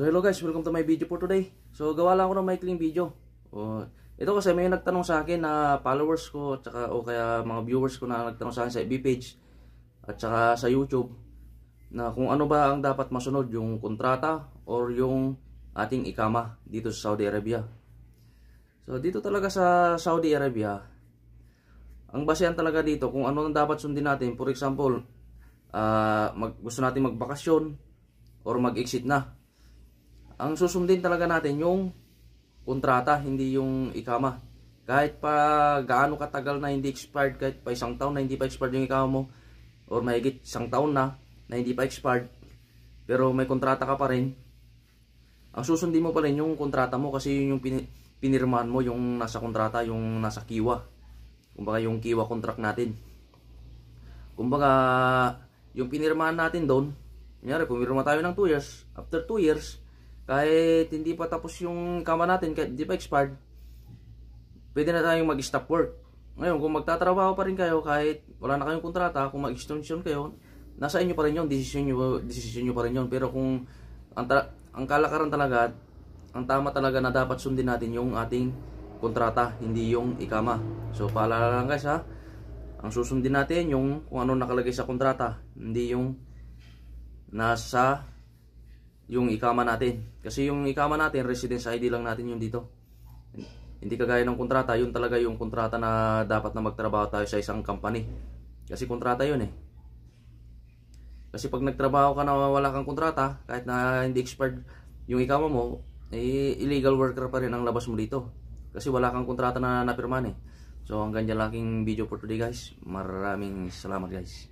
So hello guys, welcome to my video for today. So gawa lang ako ng maikling video. Oh, ito kasi may nagtanong sa akin na followers ko at saka o kaya mga viewers ko na nagtanong sa akin sa FB page at saka sa YouTube na kung ano ba ang dapat masunod yung kontrata or yung ating ikama dito sa Saudi Arabia. So dito talaga sa Saudi Arabia, ang basehan talaga dito kung ano ang dapat sundin natin. For example, uh, mag, gusto natin magbakasyon or mag-exit na ang susundin talaga natin yung kontrata, hindi yung ikama. Kahit pa gaano katagal na hindi expired, kahit pa isang taon na hindi pa expired yung ikama mo, or mahigit isang taon na na hindi pa expired, pero may kontrata ka pa rin, ang susundin mo pa rin yung kontrata mo kasi yun yung pinirmahan mo, yung nasa kontrata, yung nasa kiwa. Kumbaga yung kiwa contract natin. Kumbaga, yung pinirmahan natin doon, kunyari, pumirma tayo ng 2 years, after 2 years, kahit hindi pa tapos yung kama natin, kahit hindi pa expired, pwede na tayong mag-stop work. Ngayon, kung magtatrabaho pa rin kayo, kahit wala na kayong kontrata, kung mag-extension kayo, nasa inyo pa rin yung decision nyo, decision nyo pa rin yun. Pero kung ang, ang kalakaran talaga, ang tama talaga na dapat sundin natin yung ating kontrata, hindi yung ikama. So, paalala lang guys ha, ang susundin natin yung kung ano nakalagay sa kontrata, hindi yung nasa yung ikama natin. Kasi yung ikama natin, residence ID lang natin yung dito. Hindi kagaya ng kontrata, yun talaga yung kontrata na dapat na magtrabaho tayo sa isang company. Kasi kontrata yun eh. Kasi pag nagtrabaho ka na wala kang kontrata, kahit na hindi expired yung ikama mo, eh, illegal worker pa rin ang labas mo dito. Kasi wala kang kontrata na napirman eh. So hanggang dyan laking video for today guys. Maraming salamat guys.